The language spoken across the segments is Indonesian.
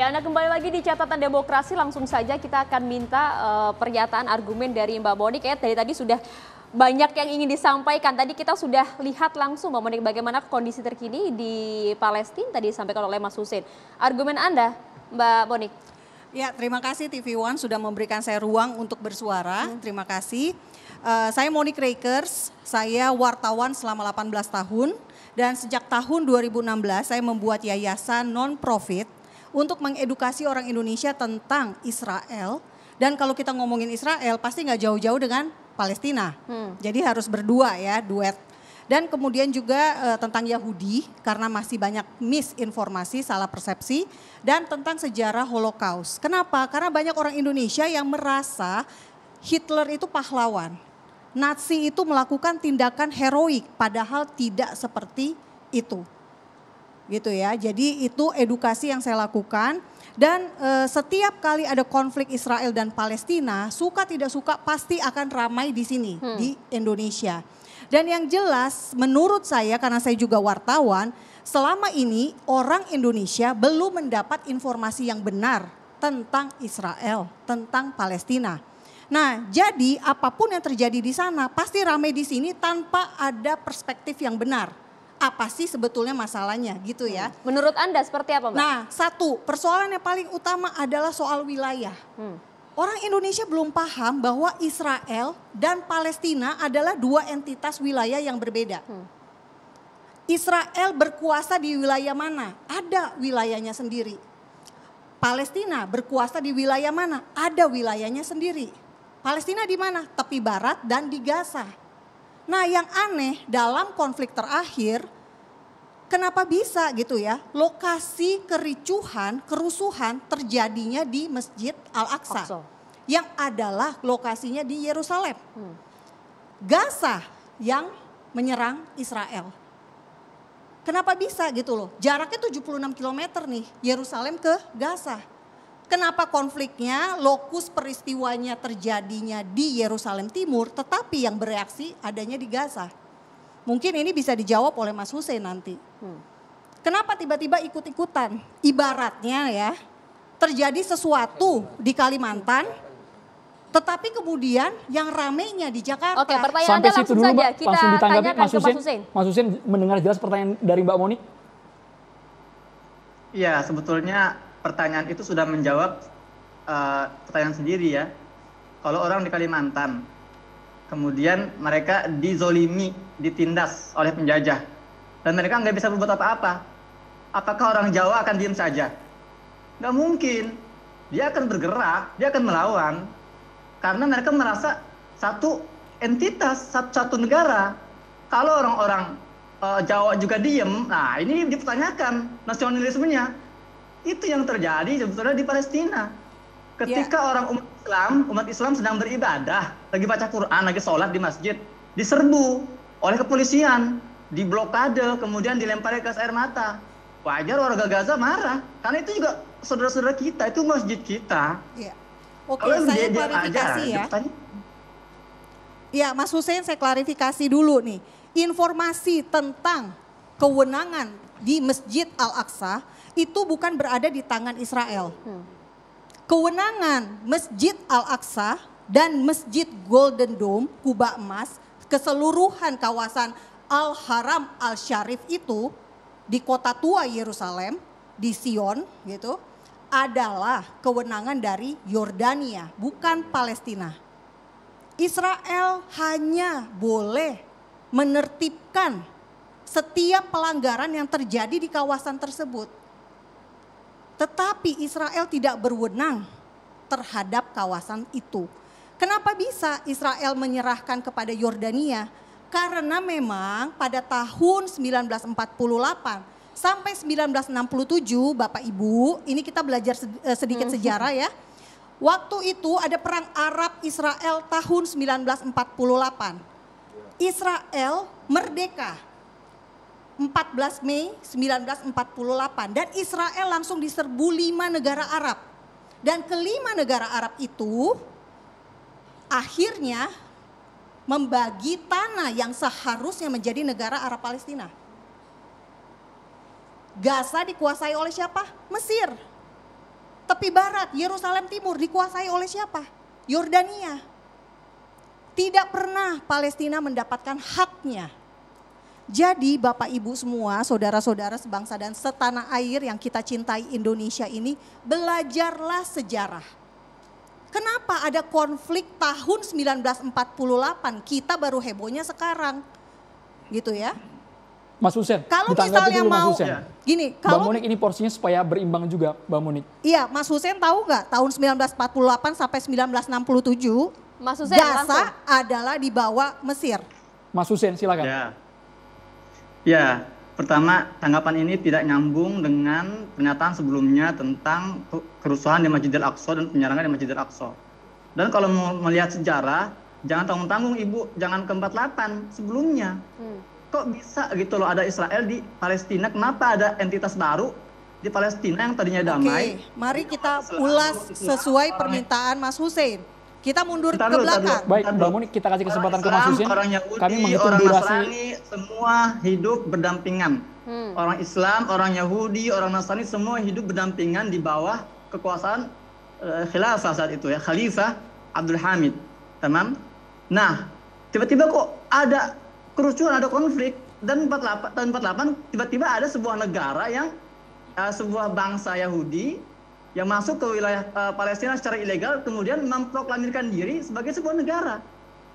Ya, Anda kembali lagi di catatan demokrasi. Langsung saja kita akan minta uh, pernyataan argumen dari Mbak Monik. Ya, dari tadi sudah banyak yang ingin disampaikan. Tadi kita sudah lihat langsung Mbak Monik bagaimana kondisi terkini di Palestina tadi disampaikan oleh Mas Husin. Argumen Anda, Mbak Monik. Ya, terima kasih TV One sudah memberikan saya ruang untuk bersuara. Hmm. Terima kasih. Uh, saya Monik Rakers, saya wartawan selama 18 tahun dan sejak tahun 2016 saya membuat yayasan non-profit untuk mengedukasi orang Indonesia tentang Israel. Dan kalau kita ngomongin Israel pasti nggak jauh-jauh dengan Palestina. Hmm. Jadi harus berdua ya, duet. Dan kemudian juga e, tentang Yahudi karena masih banyak misinformasi, salah persepsi dan tentang sejarah Holocaust. Kenapa? Karena banyak orang Indonesia yang merasa Hitler itu pahlawan. Nazi itu melakukan tindakan heroik padahal tidak seperti itu gitu ya. Jadi itu edukasi yang saya lakukan dan e, setiap kali ada konflik Israel dan Palestina, suka tidak suka pasti akan ramai di sini hmm. di Indonesia. Dan yang jelas menurut saya karena saya juga wartawan, selama ini orang Indonesia belum mendapat informasi yang benar tentang Israel, tentang Palestina. Nah, jadi apapun yang terjadi di sana pasti ramai di sini tanpa ada perspektif yang benar apa sih sebetulnya masalahnya gitu ya. Hmm. Menurut Anda seperti apa Mbak? Nah satu persoalan yang paling utama adalah soal wilayah. Hmm. Orang Indonesia belum paham bahwa Israel dan Palestina adalah dua entitas wilayah yang berbeda. Hmm. Israel berkuasa di wilayah mana? Ada wilayahnya sendiri. Palestina berkuasa di wilayah mana? Ada wilayahnya sendiri. Palestina di mana? Tepi barat dan di Gaza. Nah yang aneh dalam konflik terakhir, kenapa bisa gitu ya lokasi kericuhan, kerusuhan terjadinya di Masjid Al-Aqsa. Yang adalah lokasinya di Yerusalem. Hmm. Gaza yang menyerang Israel. Kenapa bisa gitu loh? Jaraknya 76 km nih Yerusalem ke Gaza kenapa konfliknya, lokus peristiwanya terjadinya di Yerusalem Timur, tetapi yang bereaksi adanya di Gaza. Mungkin ini bisa dijawab oleh Mas Hussein nanti. Hmm. Kenapa tiba-tiba ikut-ikutan? Ibaratnya ya, terjadi sesuatu di Kalimantan, tetapi kemudian yang ramenya di Jakarta. Oke, pertanyaan Sampai Anda langsung dulu, saja. Kita langsung ditanggapi Mas Mas Husin. Mas Husin mendengar jelas pertanyaan dari Mbak Moni? Ya, sebetulnya pertanyaan itu sudah menjawab uh, pertanyaan sendiri ya. Kalau orang di Kalimantan, kemudian mereka dizolimi, ditindas oleh penjajah, dan mereka nggak bisa berbuat apa-apa. Apakah orang Jawa akan diam saja? Nggak mungkin. Dia akan bergerak, dia akan melawan, karena mereka merasa satu entitas, satu, satu negara. Kalau orang-orang uh, Jawa juga diem, nah ini dipertanyakan nasionalismenya itu yang terjadi sebetulnya di Palestina. Ketika ya. orang umat Islam, umat Islam sedang beribadah, lagi baca Quran, lagi sholat di masjid, diserbu oleh kepolisian, diblokade, kemudian dilempari gas air mata. Wajar warga Gaza marah, karena itu juga saudara-saudara kita, itu masjid kita. Ya. Oke, Kalau saya dia, klarifikasi aja, ya. Ya, Mas Hussein saya klarifikasi dulu nih. Informasi tentang kewenangan di Masjid Al-Aqsa itu bukan berada di tangan Israel. Hmm. Kewenangan Masjid Al-Aqsa dan Masjid Golden Dome, Kuba Emas, keseluruhan kawasan Al-Haram al sharif itu di kota tua Yerusalem, di Sion gitu, adalah kewenangan dari Yordania, bukan Palestina. Israel hanya boleh menertibkan setiap pelanggaran yang terjadi di kawasan tersebut. Tetapi Israel tidak berwenang terhadap kawasan itu. Kenapa bisa Israel menyerahkan kepada Yordania? Karena memang pada tahun 1948 sampai 1967 Bapak Ibu, ini kita belajar eh, sedikit hmm. sejarah ya. Waktu itu ada perang Arab Israel tahun 1948. Israel merdeka 14 Mei 1948 dan Israel langsung diserbu lima negara Arab. Dan kelima negara Arab itu akhirnya membagi tanah yang seharusnya menjadi negara Arab Palestina. Gaza dikuasai oleh siapa? Mesir. Tepi barat, Yerusalem timur dikuasai oleh siapa? Yordania. Tidak pernah Palestina mendapatkan haknya jadi Bapak Ibu semua, saudara-saudara sebangsa dan setanah air yang kita cintai Indonesia ini, belajarlah sejarah. Kenapa ada konflik tahun 1948? Kita baru hebohnya sekarang. Gitu ya. Mas Hussein, kalau misalnya dulu, mau, Mas Hussein. Iya. gini, kalau Bang Monik ini porsinya supaya berimbang juga, Mbak Monik. Iya, Mas Hussein tahu nggak tahun 1948 sampai 1967, Mas Hussein, Gaza langsung. adalah dibawa Mesir. Mas Hussein, silakan. Ya. Ya, pertama tanggapan ini tidak nyambung dengan pernyataan sebelumnya tentang kerusuhan di Masjidil Aqsa dan penyerangan di Masjidil Aqsa. Dan kalau mau melihat sejarah, jangan tanggung-tanggung Ibu, jangan ke 48 sebelumnya. Hmm. Kok bisa gitu loh ada Israel di Palestina? Kenapa ada entitas baru di Palestina yang tadinya damai? Oke, mari kita ulas sesuai permintaan Mas Hussein. Kita mundur kita ke dulu, belakang. Baik, Bang Munik, kita kasih kesempatan orang ke Mas Husin. Orang Yahudi, Kami menghitung orang durasi. Nasrani, semua hidup berdampingan. Hmm. Orang Islam, orang Yahudi, orang Nasrani semua hidup berdampingan di bawah kekuasaan uh, khilafah saat itu ya, Khalifah Abdul Hamid. Tamam? Nah, tiba-tiba kok ada kerusuhan, ada konflik dan 48 tahun 48 tiba-tiba ada sebuah negara yang uh, sebuah bangsa Yahudi yang masuk ke wilayah uh, Palestina secara ilegal kemudian memproklamirkan diri sebagai sebuah negara.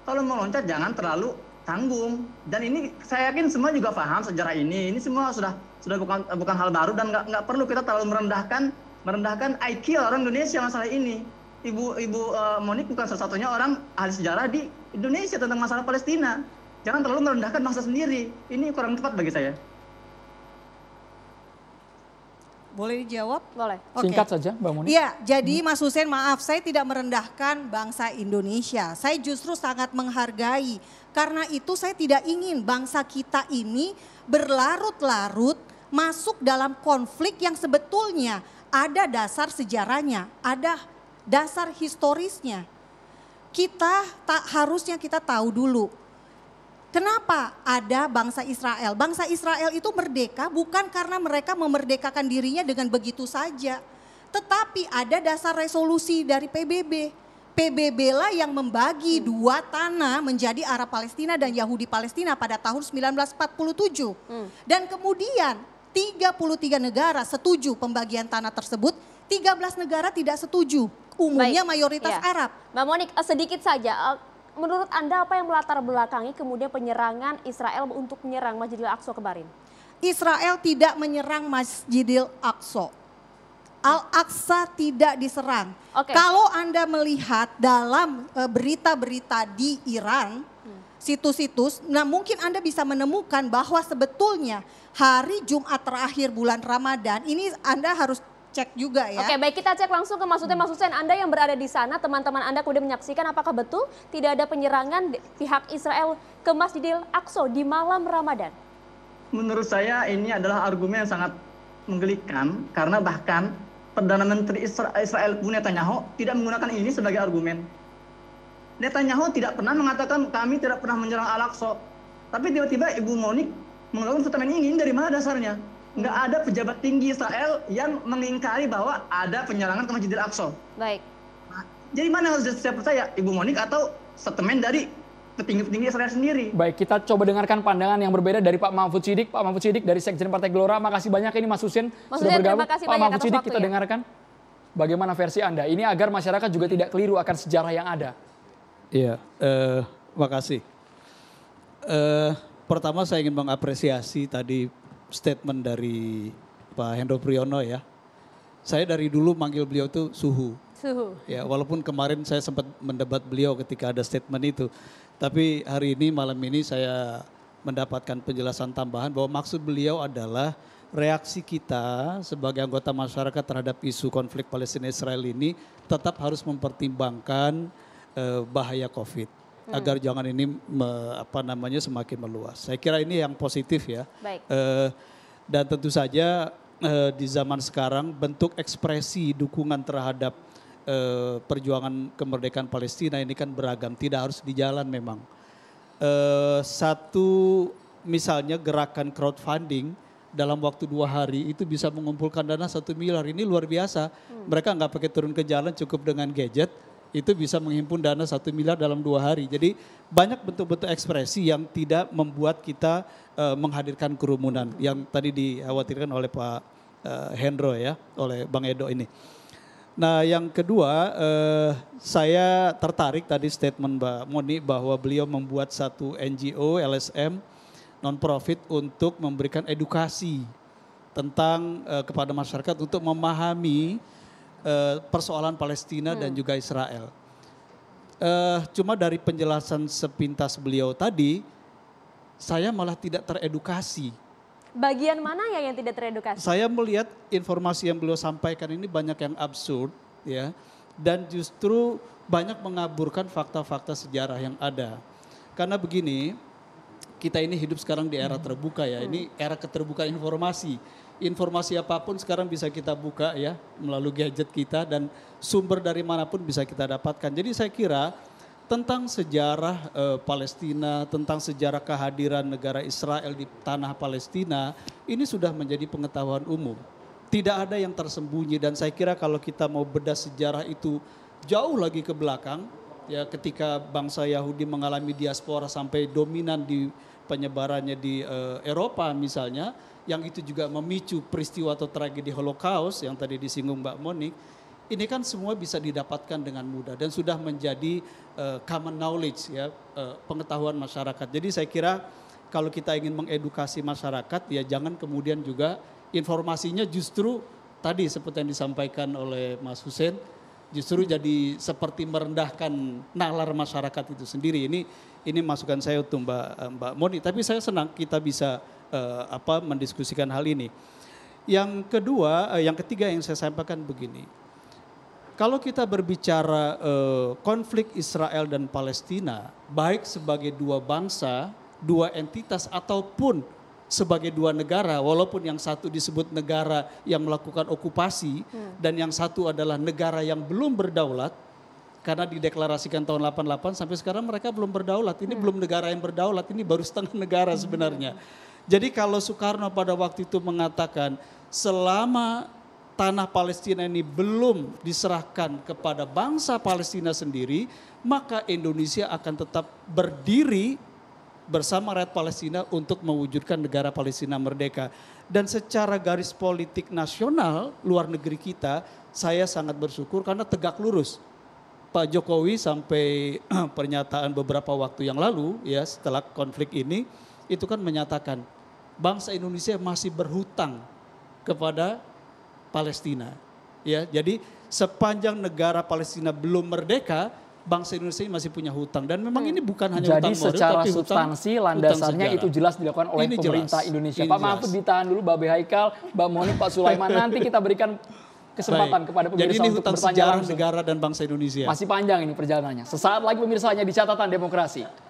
Kalau mau loncat, jangan terlalu tanggung. Dan ini saya yakin semua juga paham sejarah ini. Ini semua sudah sudah bukan bukan hal baru dan nggak perlu kita terlalu merendahkan merendahkan IQ orang Indonesia masalah ini. Ibu Ibu uh, eh, Monik bukan salah satunya orang ahli sejarah di Indonesia tentang masalah Palestina. Jangan terlalu merendahkan masa sendiri. Ini kurang tepat bagi saya. Boleh dijawab? Boleh. Okay. Singkat saja bang Muni. Iya, jadi hmm. Mas Hussein maaf saya tidak merendahkan bangsa Indonesia. Saya justru sangat menghargai karena itu saya tidak ingin bangsa kita ini berlarut-larut masuk dalam konflik yang sebetulnya ada dasar sejarahnya, ada dasar historisnya. Kita tak harusnya kita tahu dulu Kenapa ada bangsa Israel? Bangsa Israel itu merdeka bukan karena mereka memerdekakan dirinya dengan begitu saja. Tetapi ada dasar resolusi dari PBB. PBB lah yang membagi hmm. dua tanah menjadi Arab Palestina dan Yahudi Palestina pada tahun 1947. Hmm. Dan kemudian 33 negara setuju pembagian tanah tersebut, 13 negara tidak setuju. Umumnya Baik. mayoritas ya. Arab. Mbak Monik, eh, sedikit saja eh, menurut Anda apa yang melatar belakangi kemudian penyerangan Israel untuk menyerang Masjidil Aqsa kemarin? Israel tidak menyerang Masjidil Aqsa. Al-Aqsa tidak diserang. Okay. Kalau Anda melihat dalam e, berita-berita di Iran, hmm. situs-situs, nah mungkin Anda bisa menemukan bahwa sebetulnya hari Jumat terakhir bulan Ramadan ini Anda harus cek juga ya. Oke, baik kita cek langsung ke maksudnya maksudnya, Hussein. Anda yang berada di sana, teman-teman Anda kemudian menyaksikan apakah betul tidak ada penyerangan pihak Israel ke Masjidil Aqsa di malam Ramadan? Menurut saya ini adalah argumen yang sangat menggelikan karena bahkan Perdana Menteri Israel Netanyahu tidak menggunakan ini sebagai argumen. Netanyahu tidak pernah mengatakan kami tidak pernah menyerang Al-Aqsa. Tapi tiba-tiba Ibu Monik mengeluarkan statement ini dari mana dasarnya? nggak hmm. ada pejabat tinggi Israel yang mengingkari bahwa ada penyerangan ke Masjidil Aqsa. Baik. Nah, jadi mana harus saya percaya Ibu Monik atau statement dari petinggi-petinggi Israel sendiri. Baik, kita coba dengarkan pandangan yang berbeda dari Pak Mahfud Sidik. Pak Mahfud Sidik dari Sekjen Partai Gelora. Makasih banyak ini Mas Husin Mas sudah bergabung. Pak Mahfud Sidik kita ya? dengarkan bagaimana versi Anda. Ini agar masyarakat juga tidak keliru akan sejarah yang ada. Iya, eh, makasih. Eh, pertama saya ingin mengapresiasi tadi statement dari Pak Hendro Priyono ya. Saya dari dulu manggil beliau itu suhu. Suhu. Ya, walaupun kemarin saya sempat mendebat beliau ketika ada statement itu. Tapi hari ini malam ini saya mendapatkan penjelasan tambahan bahwa maksud beliau adalah reaksi kita sebagai anggota masyarakat terhadap isu konflik Palestina Israel ini tetap harus mempertimbangkan eh, bahaya Covid hmm. agar jangan ini me, apa namanya semakin meluas. Saya kira ini yang positif ya. Baik. Uh, dan tentu saja uh, di zaman sekarang bentuk ekspresi dukungan terhadap uh, perjuangan kemerdekaan Palestina ini kan beragam, tidak harus di jalan memang. Uh, satu misalnya gerakan crowdfunding dalam waktu dua hari itu bisa mengumpulkan dana satu miliar ini luar biasa. Hmm. Mereka nggak pakai turun ke jalan cukup dengan gadget, itu bisa menghimpun dana satu miliar dalam dua hari. Jadi banyak bentuk-bentuk ekspresi yang tidak membuat kita uh, menghadirkan kerumunan yang tadi dikhawatirkan oleh Pak uh, Hendro ya, oleh Bang Edo ini. Nah yang kedua uh, saya tertarik tadi statement Mbak Moni bahwa beliau membuat satu NGO LSM non-profit untuk memberikan edukasi tentang uh, kepada masyarakat untuk memahami uh, persoalan Palestina hmm. dan juga Israel. Uh, cuma dari penjelasan sepintas beliau tadi, saya malah tidak teredukasi. Bagian mana ya yang tidak teredukasi? Saya melihat informasi yang beliau sampaikan ini banyak yang absurd, ya, dan justru banyak mengaburkan fakta-fakta sejarah yang ada. Karena begini, kita ini hidup sekarang di era hmm. terbuka ya. Ini hmm. era keterbukaan informasi informasi apapun sekarang bisa kita buka ya melalui gadget kita dan sumber dari manapun bisa kita dapatkan. Jadi saya kira tentang sejarah e, Palestina, tentang sejarah kehadiran negara Israel di tanah Palestina, ini sudah menjadi pengetahuan umum. Tidak ada yang tersembunyi dan saya kira kalau kita mau bedah sejarah itu jauh lagi ke belakang, ya ketika bangsa Yahudi mengalami diaspora sampai dominan di penyebarannya di uh, Eropa misalnya, yang itu juga memicu peristiwa atau tragedi Holocaust yang tadi disinggung Mbak Monik, ini kan semua bisa didapatkan dengan mudah dan sudah menjadi uh, common knowledge ya uh, pengetahuan masyarakat. Jadi saya kira kalau kita ingin mengedukasi masyarakat ya jangan kemudian juga informasinya justru tadi seperti yang disampaikan oleh Mas Hussein justru jadi seperti merendahkan nalar masyarakat itu sendiri. Ini ini masukan saya untuk Mbak Mbak Moni, tapi saya senang kita bisa uh, apa mendiskusikan hal ini. Yang kedua, uh, yang ketiga yang saya sampaikan begini. Kalau kita berbicara uh, konflik Israel dan Palestina, baik sebagai dua bangsa, dua entitas ataupun sebagai dua negara, walaupun yang satu disebut negara yang melakukan okupasi hmm. dan yang satu adalah negara yang belum berdaulat karena dideklarasikan tahun 88 sampai sekarang mereka belum berdaulat. Ini hmm. belum negara yang berdaulat, ini baru setengah negara hmm. sebenarnya. Hmm. Jadi kalau Soekarno pada waktu itu mengatakan selama tanah Palestina ini belum diserahkan kepada bangsa Palestina sendiri, maka Indonesia akan tetap berdiri bersama rakyat Palestina untuk mewujudkan negara Palestina merdeka. Dan secara garis politik nasional luar negeri kita, saya sangat bersyukur karena tegak lurus. Pak Jokowi sampai pernyataan beberapa waktu yang lalu ya setelah konflik ini itu kan menyatakan bangsa Indonesia masih berhutang kepada Palestina. Ya, jadi sepanjang negara Palestina belum merdeka, bangsa Indonesia ini masih punya hutang dan memang hmm. ini bukan hanya Jadi hutang modal secara hutang substansi landasannya itu jelas dilakukan oleh ini pemerintah jelas. Indonesia. Ini Pak Mahfud ditahan dulu Mbak Haikal, Mbak Moni, Pak Sulaiman nanti kita berikan kesempatan Baik. kepada pemirsa Jadi ini untuk hutang sejarah langsung. negara dan bangsa Indonesia. Masih panjang ini perjalanannya. Sesaat lagi pemirsa hanya di catatan demokrasi.